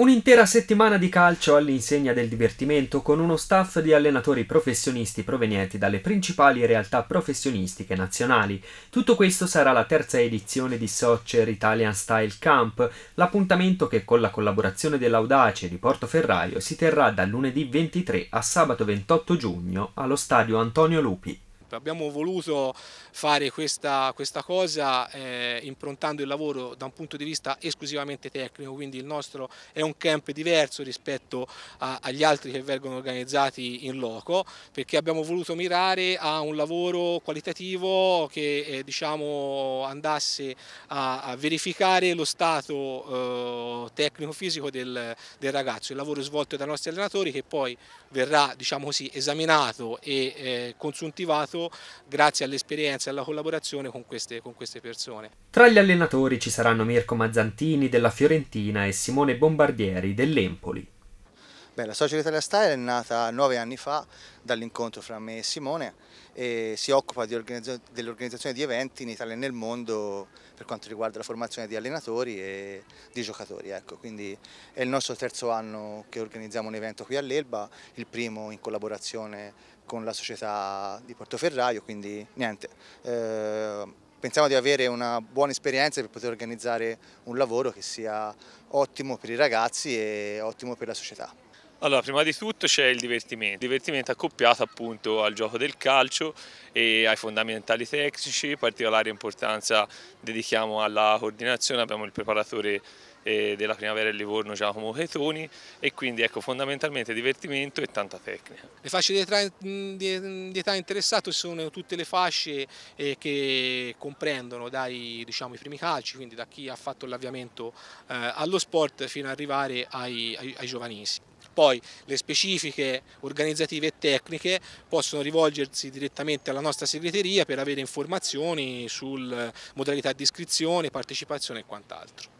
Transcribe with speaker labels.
Speaker 1: Un'intera settimana di calcio all'insegna del divertimento con uno staff di allenatori professionisti provenienti dalle principali realtà professionistiche nazionali. Tutto questo sarà la terza edizione di Soccer Italian Style Camp, l'appuntamento che con la collaborazione dell'Audace di Portoferraio si terrà da lunedì 23 a sabato 28 giugno allo stadio Antonio Lupi.
Speaker 2: Abbiamo voluto fare questa, questa cosa eh, improntando il lavoro da un punto di vista esclusivamente tecnico, quindi il nostro è un camp diverso rispetto a, agli altri che vengono organizzati in loco, perché abbiamo voluto mirare a un lavoro qualitativo che eh, diciamo, andasse a, a, verificare lo stato eh, tecnico-fisico del, del, ragazzo, il lavoro svolto dai nostri allenatori che poi verrà diciamo così, esaminato e eh, consuntivato cresciuto grazie all'esperienza e alla collaborazione con queste, con queste
Speaker 3: persone.
Speaker 1: Tra gli allenatori ci saranno Mirko Mazzantini della Fiorentina e Simone Bombardieri dell'Empoli.
Speaker 3: Beh, la Società Italia Style è nata nove anni fa dall'incontro fra me e Simone e si occupa dell'organizzazione di eventi in Italia e nel mondo per quanto riguarda la formazione di allenatori e di giocatori. Ecco. Quindi è il nostro terzo anno che organizziamo un evento qui all'Elba, il primo in collaborazione con la società di Portoferraio, quindi niente. Eh, pensiamo di avere una buona esperienza per poter organizzare un lavoro che sia ottimo per i ragazzi e ottimo per la società.
Speaker 4: Allora, prima di tutto c'è il divertimento, il divertimento accoppiato appunto al gioco del calcio e ai fondamentali tecnici, particolare importanza dedichiamo alla coordinazione, abbiamo il preparatore eh, della primavera del Livorno Giacomo Chetoni e quindi ecco fondamentalmente divertimento e tanta tecnica.
Speaker 2: Le fasce di età, di età interessate sono tutte le fasce eh, che comprendono dai diciamo, i primi calci, quindi da chi ha fatto l'avviamento eh, allo sport fino ad arrivare ai, ai, ai giovanissimi. Poi le specifiche organizzative e tecniche possono rivolgersi direttamente alla nostra segreteria per avere informazioni sul modalità di iscrizione, partecipazione e quant'altro.